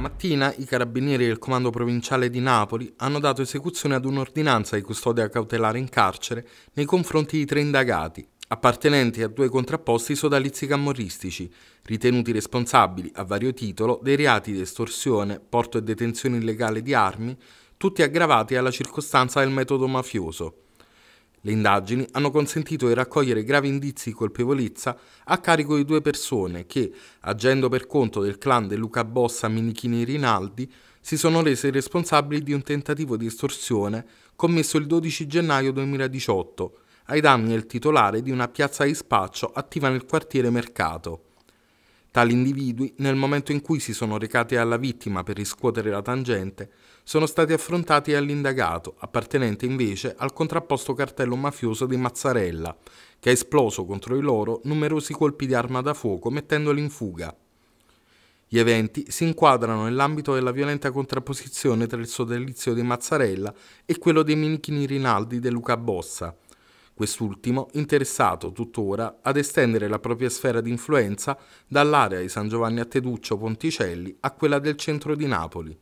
Stamattina i carabinieri del Comando Provinciale di Napoli hanno dato esecuzione ad un'ordinanza di custodia cautelare in carcere nei confronti di tre indagati, appartenenti a due contrapposti sodalizi camorristici, ritenuti responsabili a vario titolo dei reati di estorsione, porto e detenzione illegale di armi, tutti aggravati alla circostanza del metodo mafioso. Le indagini hanno consentito di raccogliere gravi indizi di colpevolezza a carico di due persone che, agendo per conto del clan di Luca Bossa Minichini Rinaldi, si sono rese responsabili di un tentativo di estorsione commesso il 12 gennaio 2018 ai danni del titolare di una piazza di spaccio attiva nel quartiere Mercato. Tali individui, nel momento in cui si sono recati alla vittima per riscuotere la tangente, sono stati affrontati all'indagato, appartenente invece al contrapposto cartello mafioso di Mazzarella, che ha esploso contro i loro numerosi colpi di arma da fuoco mettendoli in fuga. Gli eventi si inquadrano nell'ambito della violenta contrapposizione tra il sodalizio di Mazzarella e quello dei minichini Rinaldi di Luca Bossa, quest'ultimo interessato tuttora ad estendere la propria sfera di influenza dall'area di San Giovanni a Teduccio Ponticelli a quella del centro di Napoli.